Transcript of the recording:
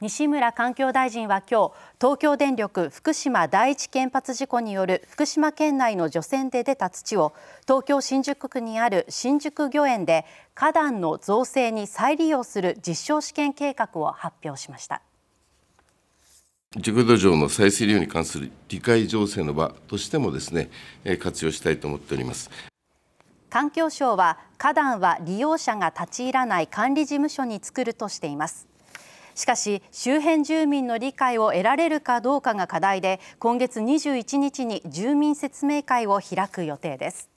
西村環境大臣は今日東京電力福島第一原発事故による福島県内の除染で出た土を東京新宿区にある新宿御苑で花壇の造成に再利用する実証試験計画を発表しました熟土壌の再生利用に関する理解情勢の場としてもですね活用したいと思っております環境省は花壇は利用者が立ち入らない管理事務所に作るとしていますしかし周辺住民の理解を得られるかどうかが課題で今月21日に住民説明会を開く予定です